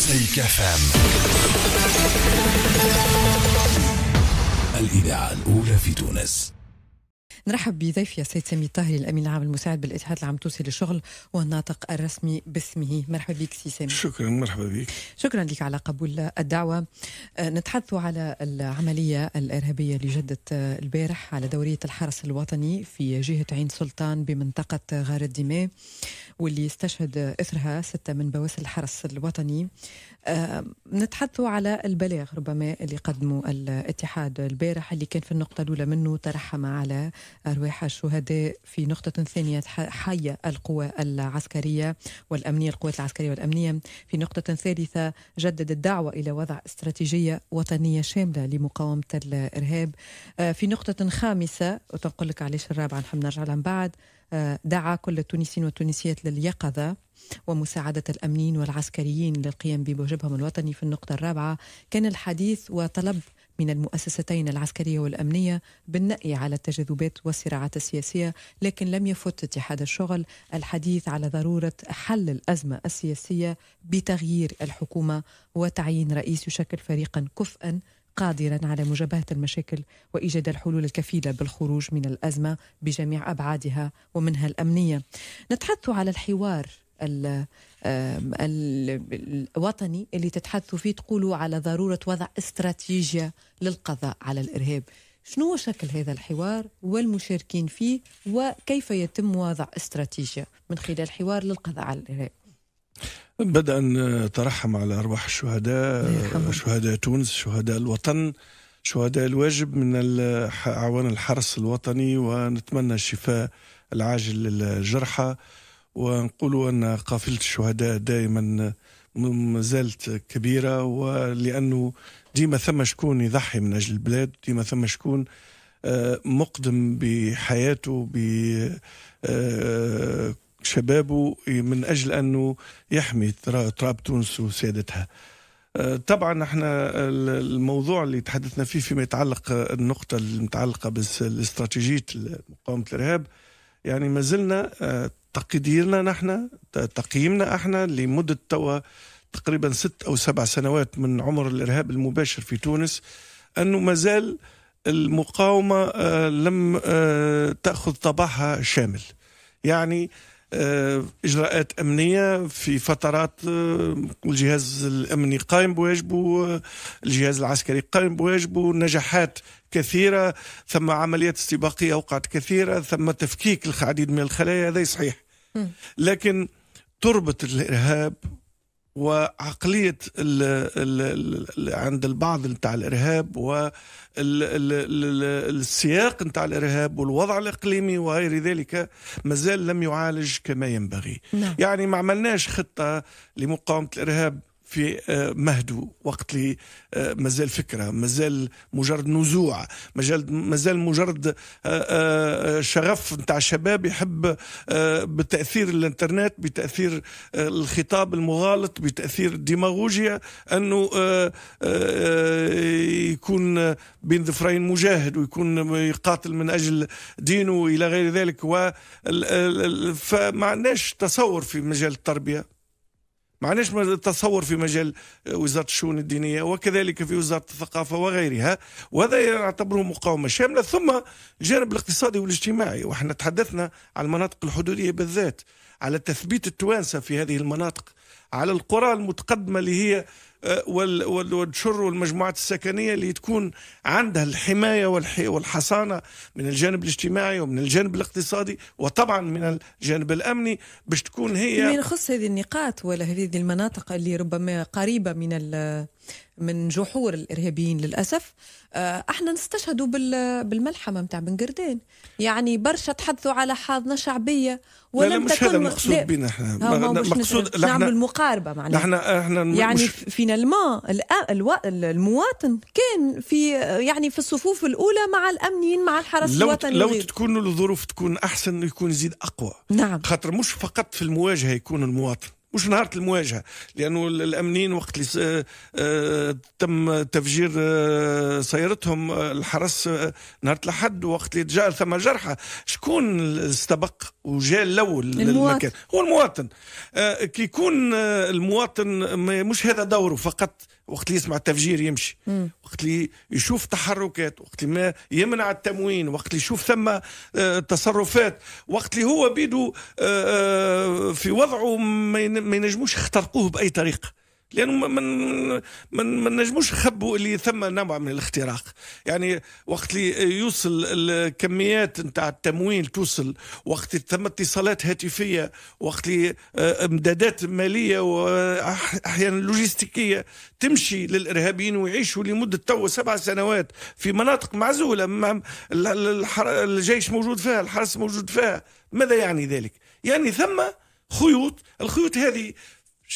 مزيكا فام الإذاعة الأولى في تونس نرحب بضيفي السيد سامي الطاهري الامين العام المساعد بالاتحاد العام التونسي للشغل والناطق الرسمي باسمه مرحبا بك سي سامي شكرا مرحبا بك شكرا لك على قبول الدعوه آه، نتحدث على العمليه الارهابيه اللي جدت البارح على دوريه الحرس الوطني في جهه عين سلطان بمنطقه غار الدماء واللي استشهد اثرها سته من بواسل الحرس الوطني آه، نتحدثوا على البلاغ ربما اللي قدمه الاتحاد البارح اللي كان في النقطة الأولى منه ترحم على أرواح الشهداء في نقطة ثانية حي القوى العسكرية والأمنية القوات العسكرية والأمنية في نقطة ثالثة جدد الدعوة إلى وضع استراتيجية وطنية شاملة لمقاومة الإرهاب آه، في نقطة خامسة وتنقل لك علاش الرابعة نحب نرجع لها بعد دعا كل التونسيين والتونسيات لليقظة ومساعدة الأمنيين والعسكريين للقيام بواجبهم الوطني في النقطة الرابعة كان الحديث وطلب من المؤسستين العسكرية والأمنية بالنأي على التجاذبات والصراعات السياسية لكن لم يفت اتحاد الشغل الحديث على ضرورة حل الأزمة السياسية بتغيير الحكومة وتعيين رئيس يشكل فريقا كفءا قادرا على مجابهه المشاكل وايجاد الحلول الكفيله بالخروج من الازمه بجميع ابعادها ومنها الامنيه. نتحدث على الحوار الوطني اللي تتحدثوا فيه تقولوا على ضروره وضع استراتيجيه للقضاء على الارهاب. شنو هو شكل هذا الحوار والمشاركين فيه وكيف يتم وضع استراتيجيه من خلال حوار للقضاء على الارهاب؟ بدءا نترحم على ارواح الشهداء شهداء تونس شهداء الوطن شهداء الواجب من اعوان الحرس الوطني ونتمنى الشفاء العاجل للجرحى ونقول ان قافله الشهداء دائما ما زالت كبيره ولانه ديما ثم شكون يضحي من اجل البلاد ديما ثم شكون آه، مقدم بحياته ب آه، شبابه من أجل أنه يحمي تراب تونس وسيادتها. أه، طبعا احنا الموضوع اللي تحدثنا فيه فيما يتعلق النقطة المتعلقة باستراتيجية مقاومة الإرهاب يعني ما زلنا أه، تقديرنا نحن تقييمنا احنا لمدة توا تقريبا ست أو سبع سنوات من عمر الإرهاب المباشر في تونس أنه ما زال المقاومة أه، لم تأخذ طبعها شامل يعني آه، اجراءات امنيه في فترات آه، الجهاز الامني قائم بواجبه آه، الجهاز العسكري قائم بواجبه نجاحات كثيره ثم عمليات استباقيه وقعت كثيره ثم تفكيك العديد من الخلايا هذا صحيح لكن تربط الارهاب وعقلية ال ال الـ عند البعض نتاع الإرهاب والسياق نتاع الإرهاب والوضع الإقليمي وغير ذلك مازال لم يعالج كما ينبغي نعم. يعني ما عملناش خطة لمقاومة الإرهاب في آه، مهده وقت لي آه، مازال فكره مازال مجرد نزوع مازال مازال مجرد آه، شغف نتاع الشباب يحب بتاثير الانترنت بتاثير الخطاب المغالط بتاثير الديماغوجيا انه يكون بين ظفرين مجاهد ويكون يقاتل من اجل دينه الى غير ذلك و فما عندناش تصور في مجال التربيه ما عناش التصور في مجال وزارة الشؤون الدينية وكذلك في وزارة الثقافة وغيرها وهذا يعتبره مقاومة شاملة ثم الجانب الاقتصادي والاجتماعي وإحنا تحدثنا عن المناطق الحدودية بالذات على تثبيت التوانسة في هذه المناطق على القرى المتقدمة اللي هي آه، والشر والمجموعات السكنية اللي تكون عندها الحماية والحصانة من الجانب الاجتماعي ومن الجانب الاقتصادي وطبعا من الجانب الأمني باش تكون هي فيما يخص هذه النقاط ولا هذه المناطق اللي ربما قريبة من من جحور الارهابيين للاسف آه، احنا نستشهدوا بالملحمه نتاع بن قردين يعني برشا تحدثوا على حاضنه شعبيه ولم لا لا مش تكن هذا المقصود بنا احنا مقصود نعمل مقاربه معناها احنا احنا يعني فينالمون المواطن كان في يعني في الصفوف الاولى مع الامنيين مع الحرس لو الوطني لو غير. تكون الظروف تكون احسن يكون يزيد اقوى نعم خاطر مش فقط في المواجهه يكون المواطن مش نهار المواجهه لانه الامنيين وقت اللي آه، آه، تم تفجير آه، سيارتهم الحرس نهار الاحد وقت اللي جاء ثم جرحى شكون استبق وجاء الاول المواطن هو المواطن كي يكون المواطن مش هذا دوره فقط وقت اللي يسمع التفجير يمشي وقت اللي يشوف تحركات وقت اللي ما يمنع التموين وقت اللي يشوف ثم آه، تصرفات وقت اللي هو بيدو آه، آه، في وضعه ما ينجموش يخترقوه باي طريقه لانه ما ما ما نجموش نخبوا اللي ثم نوع من الاختراق يعني وقت اللي يوصل الكميات نتاع التمويل توصل وقت ثم اتصالات هاتفيه وقت اللي آه، امدادات ماليه واحيانا لوجستيكيه تمشي للارهابيين ويعيشوا لمده تو سبع سنوات في مناطق معزوله الجيش موجود فيها الحرس موجود فيها ماذا يعني ذلك؟ يعني ثم خيوط الخيوط هذه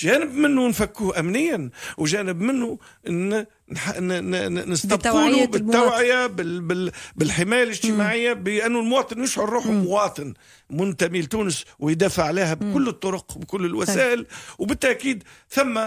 جانب منه نفكوه امنيا وجانب منه نستبقوا بالتوعيه بال بالحمايه الاجتماعيه بانه المواطن يشعر روحه مواطن منتمي لتونس ويدافع عليها بكل الطرق وبكل طيب. الوسائل وبالتاكيد ثم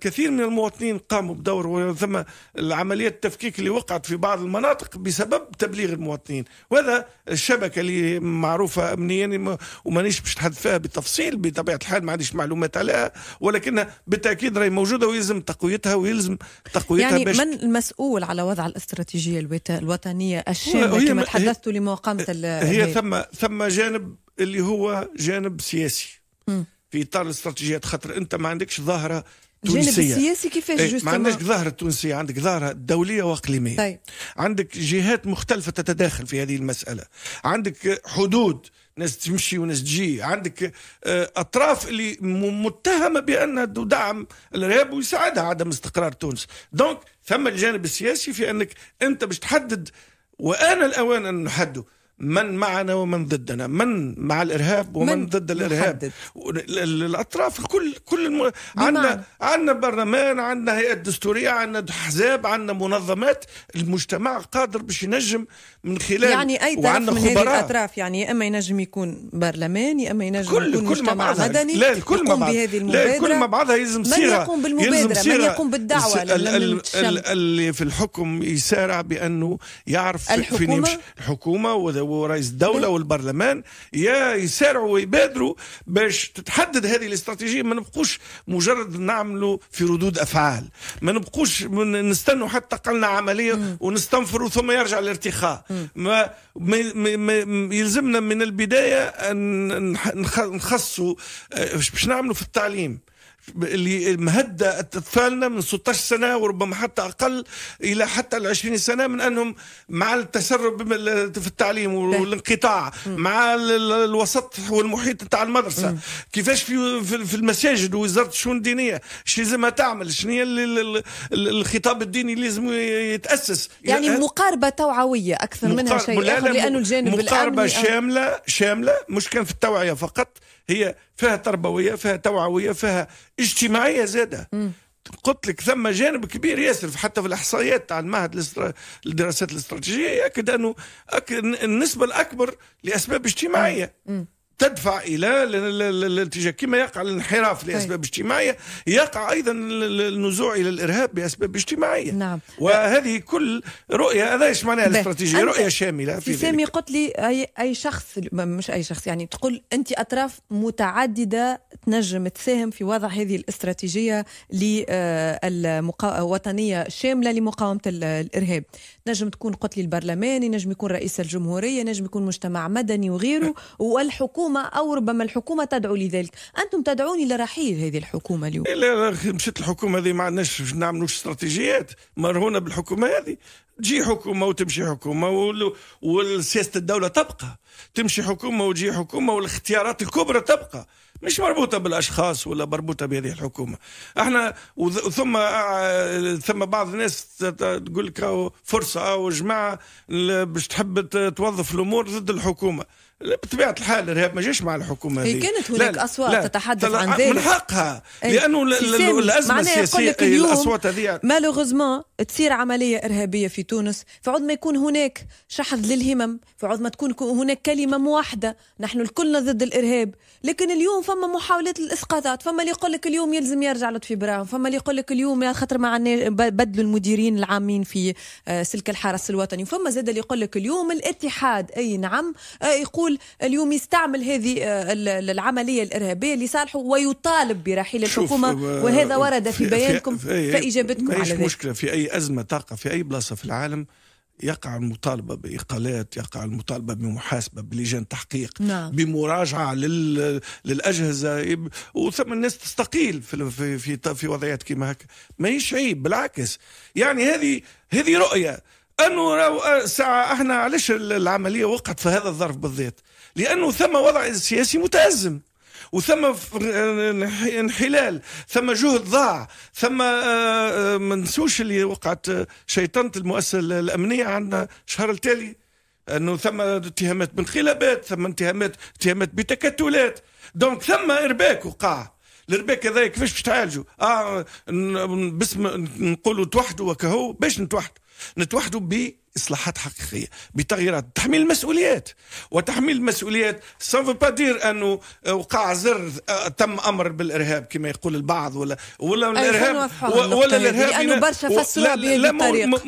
كثير من المواطنين قاموا بدور وثم العمليات التفكيك اللي وقعت في بعض المناطق بسبب تبليغ المواطنين وهذا الشبكة اللي معروفة أمنيا ومانيش باش نحدث فيها بالتفصيل بطبيعة الحال ما عنديش معلومات عليها ولكنها بالتأكيد راهي موجودة ويلزم تقويتها ويلزم تقويتها يعني من المسؤول على وضع الاستراتيجية الوطنية الشاملة كما تحدثت لمقامة هي, هي ثم ثم جانب اللي هو جانب سياسي م. في اطار الاستراتيجيات خاطر انت ما عندكش ظاهره تونسيه الجانب السياسي كيفاش ايه ما عندكش ظاهره تونسيه عندك ظاهره دوليه واقليميه طيب. عندك جهات مختلفه تتداخل في هذه المساله عندك حدود ناس تمشي وناس تجي عندك آه، اطراف اللي متهمه بانها تدعم الارهاب ويساعدها عدم استقرار تونس دونك ثم الجانب السياسي في انك انت باش تحدد وانا الاوان ان نحدد من معنا ومن ضدنا من مع الارهاب ومن ضد الارهاب الاطراف الكل كل الم... عندنا عندنا برلمان عندنا هيئه دستوريه عندنا احزاب عندنا منظمات المجتمع قادر باش ينجم من خلال يعني اي طرف من هذه الاطراف يعني اما ينجم يكون برلماني اما ينجم كل يكون كل مجتمع مدني لا الكل مع بهذه المبادره لا كل مع بعضها يلزم صيغه من يقوم بالمبادره من يقوم بالدعوه اللي في الحكم يسارع بانه يعرف الحكومه فين يمشي الحكومه ورئيس الدوله والبرلمان يا يسارعوا ويبادروا باش تتحدد هذه الاستراتيجيه ما نبقوش مجرد نعملوا في ردود افعال ما نبقوش نستنوا حتى قلنا عمليه ونستنفروا ثم يرجع الارتخاء ما, ما, ما يلزمنا من البدايه ان نخصوا آه، باش نعملوا في التعليم اللي مهدى أطفالنا من 16 سنة وربما حتى أقل إلى حتى ال 20 سنة من أنهم مع التسرب في التعليم إيه. والانقطاع مع الوسط والمحيط نتاع المدرسة كيفاش في في المساجد ووزارة الشؤون الدينية شو لازمها تعمل شنو هي الخطاب الديني اللي لازم يتأسس يعني مقاربة توعوية أكثر منها شيء لأنه الجانب مقاربة شاملة شاملة مش كان في التوعية فقط هي فيها تربويه فيها توعويه فيها اجتماعيه زاده قلت لك ثم جانب كبير ياسر حتى في الاحصائيات تاع المعهد للدراسات الاستراتيجيه ياكد انه النسبه الاكبر لاسباب اجتماعيه تدفع الى الاتجاه كما يقع الانحراف طيب. لاسباب اجتماعيه يقع ايضا النزوع الى الارهاب باسباب اجتماعيه نعم وهذه كل رؤيه هذا ايش معناها الاستراتيجيه رؤيه شامله في سامي قلت لي اي اي شخص مش اي شخص يعني تقول انت اطراف متعدده تنجم تساهم في وضع هذه الاستراتيجيه للمقا... وطنيه شامله لمقاومه الارهاب نجم تكون قلت لي البرلمان نجم يكون رئيس الجمهوريه نجم يكون مجتمع مدني وغيره والحكومه الحكومه او ربما الحكومه تدعو لذلك انتم تدعون الى رحيل هذه الحكومه اليوم لا مشت الحكومه هذه ما عندناش نعملوا نعملوش استراتيجيات مرهونه بالحكومه هذه تجي حكومه وتمشي حكومه وسياسه الدوله تبقى تمشي حكومه وتجي حكومه والاختيارات الكبرى تبقى مش مربوطة بالأشخاص ولا مربوطة بهذه الحكومة احنا ثم آه، ثم بعض الناس تقول لك فرصة أو جماعة باش تحب توظف الأمور ضد الحكومة بطبيعه الحال الارهاب ما جاش مع الحكومه إيه، هذه كانت هناك اصوات لا تتحدث عن ذلك من حقها إيه، لانه الازمه السياسيه هي إيه، الاصوات هذه مالوغوزمون تصير عمليه ارهابيه في تونس فعود ما يكون هناك شحذ للهمم فعود ما تكون هناك كلمه موحده نحن الكلنا ضد الارهاب لكن اليوم فما محاولات للاسقاطات فما اللي يقول لك اليوم يلزم يرجع لطفي براهم فما اللي يقول لك اليوم يا خاطر ما عندنا بدلوا المديرين العامين في آه، سلك الحرس الوطني وفما زاد اللي يقول لك اليوم الاتحاد اي نعم آه، يقول الكل اليوم يستعمل هذه آه، العملية الإرهابية لصالحه ويطالب برحيل الحكومة آه، وهذا ورد في بيانكم فإجابتكم على ذلك مشكلة في أي أزمة تقع في أي بلاصة في العالم يقع المطالبه باقالات، يقع المطالبه بمحاسبه، بلجان تحقيق، نعم. بمراجعه لل... للاجهزه وثم الناس تستقيل في في في, في وضعيات كيما هكا، ما عيب بالعكس، يعني هذه هذه رؤيه انه آه، ساعه احنا علاش العمليه وقعت في هذا الظرف بالذات؟ لانه ثم وضع سياسي متازم وثم آه، انحلال ثم جهد ضاع ثم آه، ما نسوش اللي وقعت شيطنه المؤسسه الامنيه عندنا الشهر التالي انه ثم اتهامات بانقلابات ثم اتهامات اتهامات بتكتلات دونك ثم ارباك وقع الارباك هذا كيفاش باش تعالجوا اه باسم نقولوا توحدوا وكهو باش نتوحدوا نتوحدوا باصلاحات حقيقيه بتغييرات تحميل المسؤوليات وتحميل المسؤوليات سان با دير انه وقع زر آه، تم امر بالارهاب كما يقول البعض ولا ولا الارهاب ولا الارهاب لانه برشا فسروا بهذه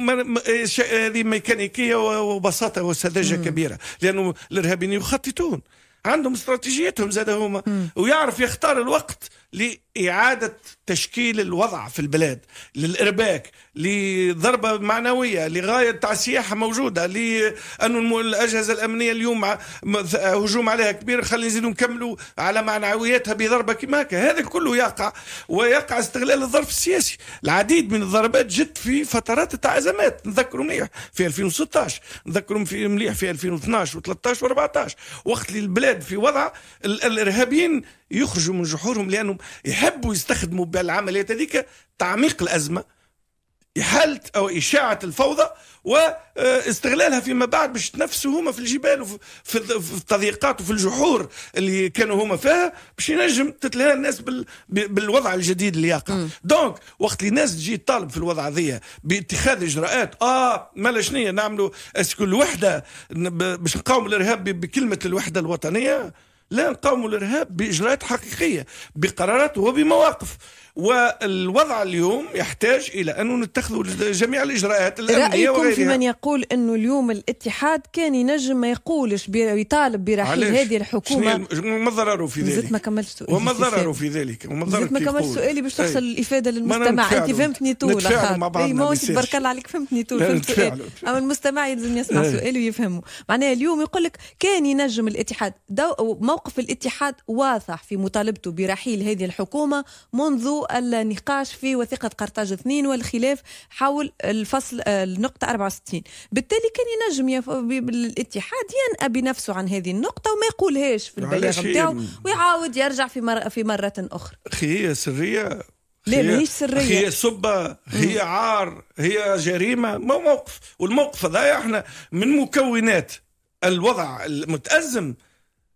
هذه ميكانيكيه وبساطه وسذاجه كبيره لانه الارهابيين يخططون عندهم استراتيجيتهم زاد هما ويعرف يختار الوقت لإعادة تشكيل الوضع في البلاد للإرباك لضربة معنوية لغاية تاع السياحة موجودة لأنه الأجهزة الأمنية اليوم هجوم عليها كبير خلي نزيدوا نكملوا على معنوياتها بضربة كما هذا كله يقع ويقع استغلال الظرف السياسي العديد من الضربات جت في فترات تاع أزمات نذكروا مليح في 2016 نذكروا في مليح في 2012 و13 و14 وقت اللي البلاد في وضع الإرهابيين يخرجوا من جحورهم لانهم يحبوا يستخدموا بالعمليات هذيك تعميق الازمه إحالة أو إشاعة الفوضى واستغلالها فيما بعد باش تنفسوا هما في الجبال وفي التضييقات وفي الجحور اللي كانوا هما فيها باش ينجم تتلهى الناس بالوضع الجديد اللي يقع دونك وقت اللي الناس تجي تطالب في الوضع هذيا باتخاذ إجراءات آه مالا شنيا نعملوا اسكو الوحدة باش نقاوم الإرهاب بكلمة الوحدة الوطنية لا نقاوموا الارهاب باجراءات حقيقيه بقرارات وبمواقف والوضع اليوم يحتاج الى انه نتخذ جميع الاجراءات الامنيه رايكم وغيرها. في من يقول انه اليوم الاتحاد كان ينجم ما يقولش يطالب برحيل هذه الحكومه وما ضرره في ذلك ما كملت سؤالي وما ضرره في ذلك وما ضرر ما كملت سؤالي باش توصل إيه. الافاده للمستمع انت فهمتني طول مع اي ما تبارك الله عليك فهمتني طول فهمت سؤال اما المستمع يلزم يسمع إيه. سؤالي ويفهمه معناها اليوم يقول لك كان ينجم الاتحاد موقف الاتحاد واضح في مطالبته برحيل هذه الحكومه منذ النقاش في وثيقة قرطاج 2 والخلاف حول الفصل آه، النقطة 64 بالتالي كان ينجم الاتحاد ينأى بنفسه عن هذه النقطة وما يقولهاش في البيان نتاعو ويعاود يرجع في مرة في مرة أخرى أخي هي سرية لا ماهيش سريه هي سبه هي عار هي جريمه ما موقف والموقف هذا احنا من مكونات الوضع المتازم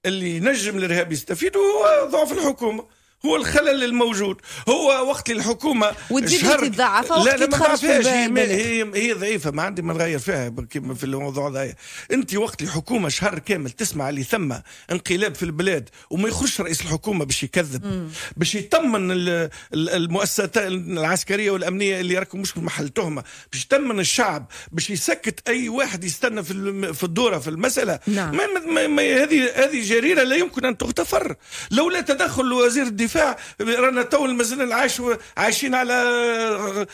اللي ينجم الارهاب يستفيد هو ضعف الحكومه هو الخلل الموجود هو وقت الحكومه وتزيد تتضعف لا لا ما نعرفهاش هي, هي هي ضعيفه ما عندي ما نغير فيها كيما في الموضوع هذايا انت وقت الحكومه شهر كامل تسمع اللي ثم انقلاب في البلاد وما يخش رئيس الحكومه باش يكذب باش يطمن المؤسسات العسكريه والامنيه اللي راكم مش محل تهمه باش يطمن الشعب باش يسكت اي واحد يستنى في في الدوره في المساله نعم. هذه هذه جريره لا يمكن ان تغتفر لولا تدخل وزير الدفاع رانا تو مازلنا العاش عايشين على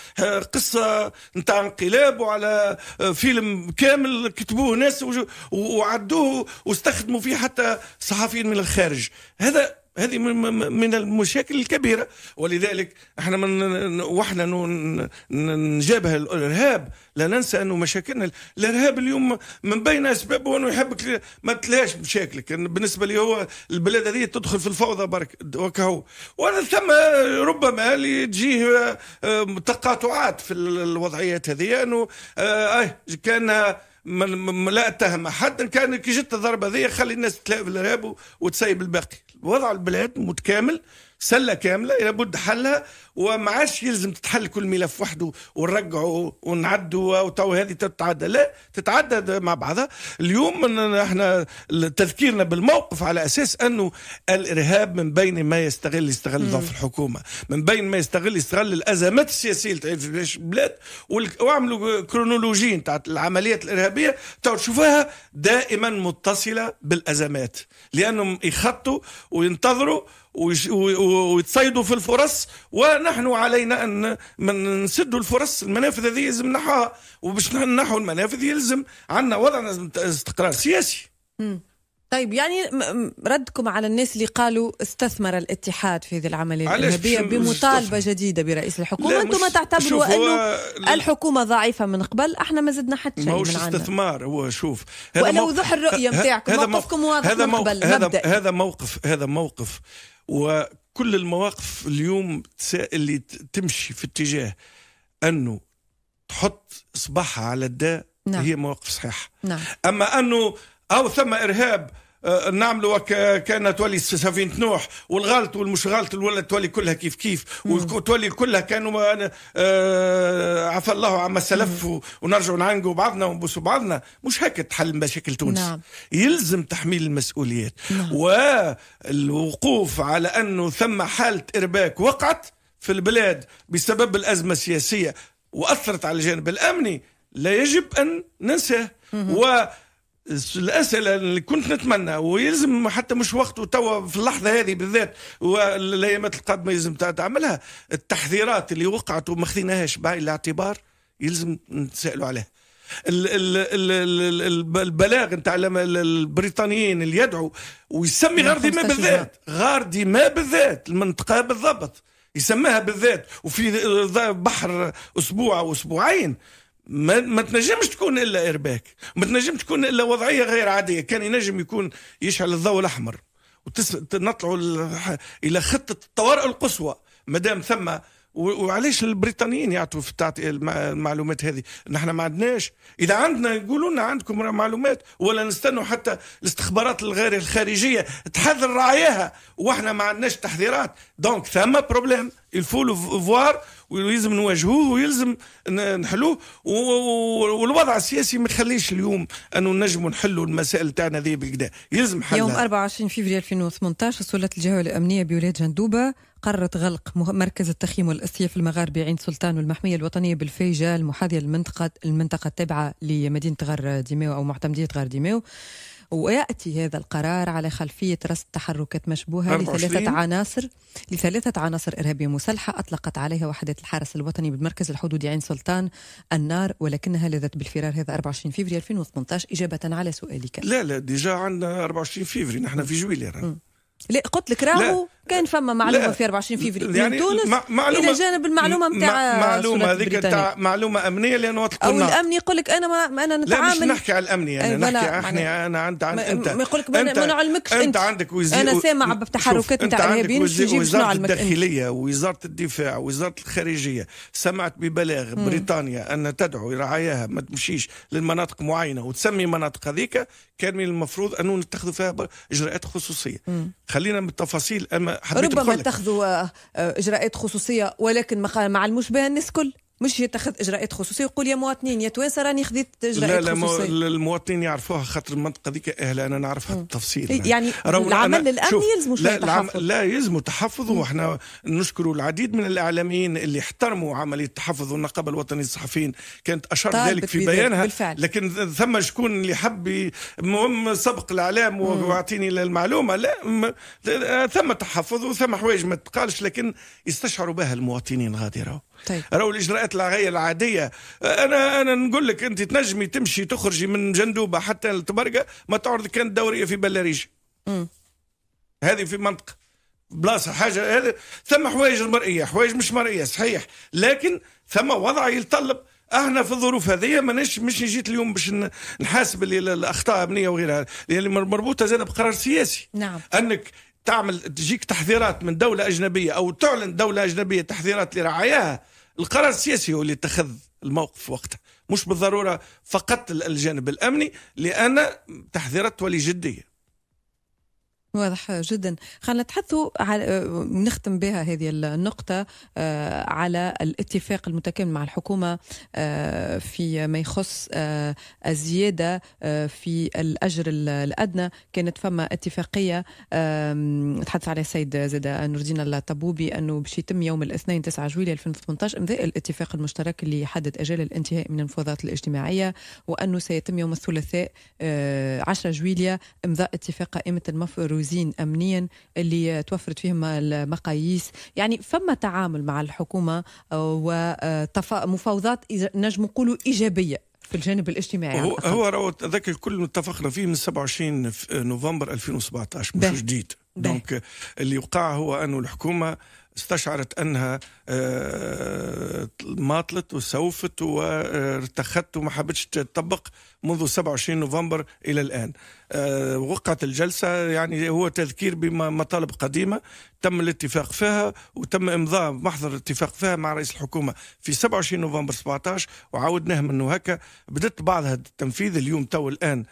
قصه نتاع انقلاب وعلى فيلم كامل كتبوه ناس وعدوه واستخدموا فيه حتى صحفيين من الخارج هذا هذه من المشاكل الكبيره ولذلك احنا من واحنا نجابه الارهاب لا ننسى انه مشاكلنا الارهاب اليوم من بين اسبابه انه يحبك ما تلاش مشاكلك بالنسبه لي هو البلاد هذه تدخل في الفوضى برك وكهو وانا ثم ربما اللي تجيه آه، تقاطعات في الوضعيات هذه انه اه كان لا اتهم حد كان كي جت الضربه هذه خلي الناس تلاقي في الارهاب وتسيب الباقي وضع البلاد متكامل سله كامله لابد حلها وما عادش يلزم تتحل كل ملف وحده ونرجعه ونعدوا وتو هذه تتعدى لا تتعدى مع بعضها اليوم احنا تذكيرنا بالموقف على اساس انه الارهاب من بين ما يستغل يستغل ضعف الحكومه من بين ما يستغل يستغل الازمات السياسيه اللي في البلاد وعملوا كرونولوجي نتاع العمليات الارهابيه تو تشوفوها دائما متصله بالازمات لانهم يخطوا وينتظروا ويتصيدوا في الفرص ونحن علينا ان من نسدوا الفرص المنافذ هذه يلزم نحاها وباش نحو المنافذ يلزم عندنا وضع استقرار سياسي. طيب يعني ردكم على الناس اللي قالوا استثمر الاتحاد في هذه العمليه الارهابيه بمطالبه استثمر. جديده برئيس الحكومه انتم تعتبروا انه الحكومه ضعيفه من قبل احنا ما زدنا حتى شيء ماهوش استثمار هو شوف هذا ولا وضوح الرؤيه نتاعكم موقفكم واضح هذا من قبل هذا, هذا موقف هذا موقف وكل المواقف اليوم اللي تمشي في اتجاه انه تحط صباحها على الداء نعم. هي مواقف صحيحه نعم. اما انه أو ثم إرهاب آه، نعملوا كان تولي سفينه نوح والغلط والمش غلط الولد تولي كلها كيف كيف وتولي كلها كانوا آه، عفى الله عما سلف ونرجعوا نعنقوا بعضنا ونبوسوا بعضنا مش هكا تحل مشاكل تونس نعم. يلزم تحميل المسؤوليات نعم. والوقوف على انه ثم حاله ارباك وقعت في البلاد بسبب الازمه السياسيه واثرت على الجانب الامني لا يجب ان ننساه و الاسئله اللي كنت نتمنى ويلزم حتى مش وقته توا في اللحظه هذه بالذات والايامات القادمه يلزم تعملها التحذيرات اللي وقعت وما خذيناهاش بعين الاعتبار يلزم نتسالوا عليها البلاغ نتاع البريطانيين اللي يدعوا ويسمي غار ديما بالذات غار ديما بالذات المنطقه بالضبط يسماها بالذات وفي بحر اسبوع او اسبوعين ما, ما تنجمش تكون الا ارباك ما تنجم تكون الا وضعيه غير عاديه كان ينجم يكون يشعل الضوء الاحمر ونطلعوا الى خطه الطوارئ القصوى ما دام ثم وعلاش البريطانيين يعطوا في تعطي المعلومات هذه نحن ما عندناش اذا عندنا يقولوا لنا عندكم معلومات ولا نستنوا حتى الاستخبارات الغير الخارجيه تحذر رعاياها واحنا ما عندناش تحذيرات دونك ثم بروبليم الفول فوار ويلزم نواجهوه ويلزم نحلوه والوضع السياسي ما يخليش اليوم انه نجموا نحلوا المسائل تاعنا ذي بكذا يلزم حلها يوم 24 فيفري 2018 سلطه الجهه الامنيه بولايه جندوبه قررت غلق مركز التخييم في المغاربي عين سلطان والمحميه الوطنيه بالفيجه المحاذيه للمنطقه المنطقه التابعه لمدينه غار ديماو او معتمديه غار ديماو ويأتي هذا القرار على خلفية رصد تحركات مشبوهة لثلاثة عناصر لثلاثة عناصر إرهابية مسلحة أطلقت عليها وحدة الحرس الوطني بالمركز الحدودي عين سلطان النار ولكنها لذت بالفرار هذا 24 فيفري 2018 إجابة على سؤالك لا لا ديجا عندنا 24 فيفري نحن في جويلية لا قلت لك راهو كان فما معلومه في 24 فيفري يعني من تونس معلومة الى جانب المعلومه نتاع معلومه هذيك تاع معلومه امنيه لانه وقت او الامني يقول لك انا ما انا نتعامل لا مش نحكي على الامني يعني، انا نحكي احنا انا عند عند انت ما يقول لك ما نعلمكش انت, انت عندك وزير انا سامع بتحركات نتاع الارهابيين باش نجيب شنو وزاره الداخليه ووزاره الدفاع ووزاره الخارجيه سمعت ببلاغ بريطانيا ان تدعو رعاياها ما تمشيش للمناطق معينه وتسمي مناطق هذيك كان من المفروض انه نتخذوا فيها اجراءات خصوصيه خلينا بالتفاصيل اما ربما اتخذوا آه، آه، اجراءات خصوصيه ولكن ما مع المشبه الناس كل مش يتخذ اجراءات خصوصيه ويقول يا مواطنين يا توانسه راني خذيت اجراءات لا لا خصوصيه لا المواطنين يعرفوها خاطر المنطقه هذيك اهلا انا نعرفها بالتفصيل إيه، يعني العمل الامني يلزم شويه لا, لا يلزم تحفظ وحنا نشكر العديد من الاعلاميين اللي احترموا عمليه التحفظ والنقابه الوطنيه للصحفيين كانت اشرت ذلك في بيانها بالفعل. لكن ثم شكون اللي حب سبق الاعلام واعطيني المعلومه لا ثم تحفظ وثم حوايج ما تقالش لكن يستشعروا بها المواطنين غادي طيب. راهو الاجراءات العادية العاديه انا انا نقول لك انت تنجمي تمشي تخرجي من جندوبه حتى لتبرقه ما تعرض كانت دوريه في بلاريج هذه في منطقه بلاصه حاجه هذا ثم حوايج مرئيه حوايج مش مرئيه صحيح لكن ثم وضع يتطلب احنا في الظروف هذه ماناش مش جيت اليوم باش نحاسب الاخطاء امنيه وغيرها اللي مربوطه زاد بقرار سياسي نعم انك تعمل تجيك تحذيرات من دوله اجنبيه او تعلن دوله اجنبيه تحذيرات لرعاياها القرار السياسي هو اللي اتخذ الموقف وقتها مش بالضروره فقط الجانب الامني لان تحذيرات تولي جديه واضح جدا خلينا نتحدثوا على نختم بها هذه النقطة آه، على الاتفاق المتكامل مع الحكومة آه، في ما يخص آه، الزيادة في الأجر الأدنى كانت فما اتفاقية تحدث عليها السيد زيد نور الدين الطبوبي أنه باش يتم يوم الاثنين 9 جويلية 2018 إمضاء الاتفاق المشترك اللي يحدد أجال الانتهاء من المفاوضات الاجتماعية وأنه سيتم يوم الثلاثاء 10 جويلية إمضاء اتفاق قائمة المفروض متجاوزين امنيا اللي توفرت فيهم المقاييس يعني فما تعامل مع الحكومه ومفاوضات نجم نقولوا ايجابيه في الجانب الاجتماعي هو, هو راهو هذاك الكل اتفقنا فيه من 27 نوفمبر 2017 مش جديد دونك اللي وقع هو انه الحكومه استشعرت أنها آه، ماطلت وسوفت وارتخت وما حبتش تطبق منذ 27 نوفمبر إلى الآن آه، وقعت الجلسة يعني هو تذكير بمطالب قديمة تم الاتفاق فيها وتم إمضاء محضر اتفاق فيها مع رئيس الحكومة في 27 نوفمبر 17 وعاودناه منه هكا بدأت بعضها التنفيذ اليوم تو الآن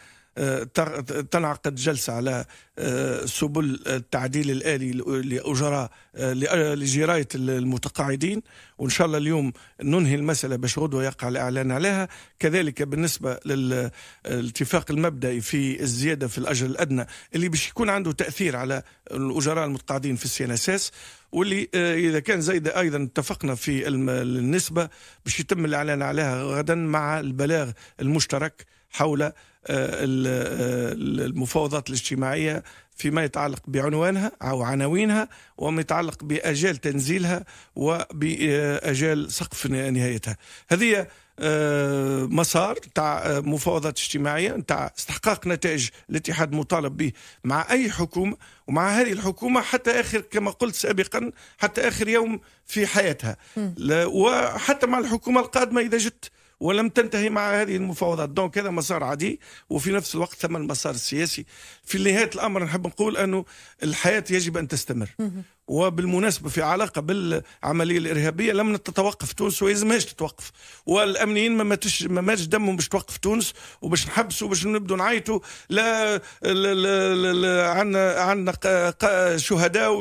تنعقد جلسة على آه، سبل التعديل الآلي لأجراء آه، لجراية المتقاعدين وإن شاء الله اليوم ننهي المسألة باش غدوة يقع الإعلان عليها كذلك بالنسبة للاتفاق المبدئي في الزيادة في الأجر الأدنى اللي باش يكون عنده تأثير على الأجراء المتقاعدين في السي ان اس اس واللي آه، اذا كان زايد ايضا اتفقنا في النسبه باش يتم الاعلان عليها غدا مع البلاغ المشترك حول آه، آه، المفاوضات الاجتماعية فيما يتعلق بعنوانها أو عناوينها وما يتعلق بأجال تنزيلها وبأجال سقف نهايتها هذه آه، مسار تاع مفاوضات اجتماعيه تاع استحقاق نتائج الاتحاد مطالب به مع اي حكومه ومع هذه الحكومه حتى اخر كما قلت سابقا حتى اخر يوم في حياتها وحتى مع الحكومه القادمه اذا جت ولم تنتهي مع هذه المفاوضات دونك هذا مسار عادي وفي نفس الوقت ثم المسار السياسي في نهايه الامر نحب نقول انه الحياه يجب ان تستمر وبالمناسبة في علاقة بالعملية الإرهابية لم تتوقف تونس ويزمهاش تتوقف والأمنيين ما ماتش ما ماتش دمهم باش توقف تونس وباش نحبسوا باش نبدوا نعيطوا لا, لا, لا, لا عندنا عندنا شهداء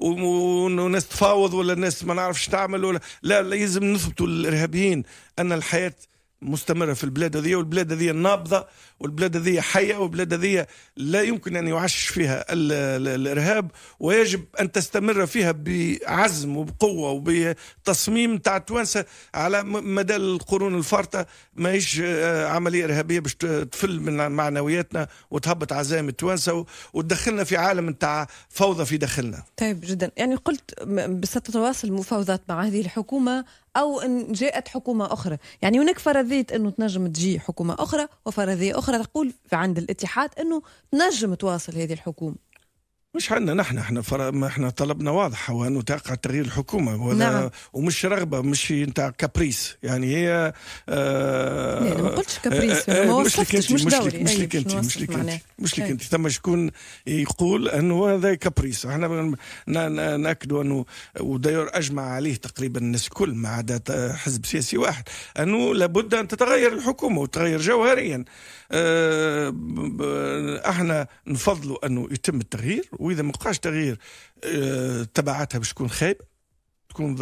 وناس تفاوض ولا ناس ما نعرفش تعمل ولا لا, لا يلزم نثبتوا للإرهابيين أن الحياة مستمره في البلاد هذه والبلاد هذه نابضه والبلاد هذه حيه والبلاد هذه لا يمكن ان يعشش فيها الارهاب ويجب ان تستمر فيها بعزم وبقوه وبتصميم تاع التوانسه على مدى القرون الفارطه ماهيش آه، عمليه ارهابيه باش تفل من معنوياتنا وتهبط عزائم التوانسه وتدخلنا في عالم نتاع فوضى في داخلنا. طيب جدا يعني قلت ستتواصل مفاوضات مع هذه الحكومه او ان جاءت حكومه اخرى يعني هناك فرضيه انه تنجم تجي حكومه اخرى وفرضيه اخرى تقول عند الاتحاد انه تنجم تواصل هذه الحكومه مش عندنا نحن احنا احنا طلبنا واضحه وانه تقع تغيير الحكومه ولا نعم. ومش رغبه مش نتاع كابريس يعني هي آه لا ما قلتش كابريس آه آه ما مش لك مش, لك مش لك انت مش لك انت مش لك انت ثم شكون يقول انه هذا كابريس احنا ناكدوا انه وداير اجمع عليه تقريبا الناس الكل ما عدا حزب سياسي واحد انه لابد ان تتغير الحكومه وتغير جوهريا آه، احنا نفضلوا انه يتم التغيير واذا ما بقاش تغيير آه، تبعاتها باش تكون خايبه تكون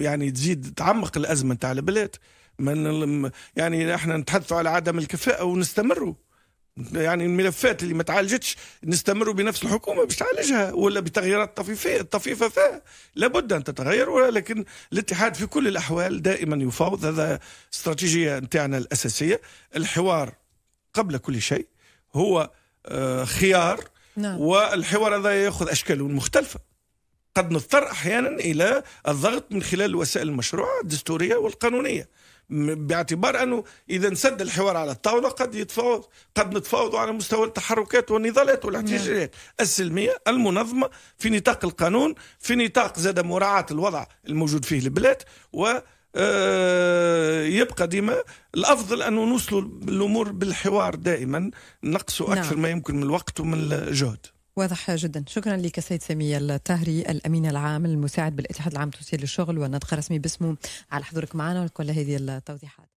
يعني تزيد تعمق الازمه نتاع البلاد من يعني احنا نتحدثوا على عدم الكفاءه ونستمروا يعني الملفات اللي ما تعالجتش نستمروا بنفس الحكومه باش تعالجها ولا بتغييرات طفيفه طفيفه فيها لابد ان تتغير ولكن الاتحاد في كل الاحوال دائما يفاوض هذا استراتيجيه نتاعنا الاساسيه الحوار قبل كل شيء هو آه، خيار نعم. والحوار هذا ياخذ اشكال مختلفه قد نضطر احيانا الى الضغط من خلال الوسائل المشروعه الدستوريه والقانونيه باعتبار انه اذا انسد الحوار على الطاوله قد يتفاوض قد نتفاوض على مستوى التحركات والنضالات والاحتجاجات السلميه المنظمه في نطاق القانون في نطاق زاد مراعاه الوضع الموجود فيه البلاد و آه، يبقى ديما الافضل انه نوصلوا الامور بالحوار دائما نقصوا نعم. اكثر نعم. ما يمكن من الوقت ومن الجهد واضح جدا شكرا لك سيد سامي الطهري الامين العام المساعد بالاتحاد العام التونسي للشغل والنطق الرسمي باسمه على حضورك معنا وكل هذه التوضيحات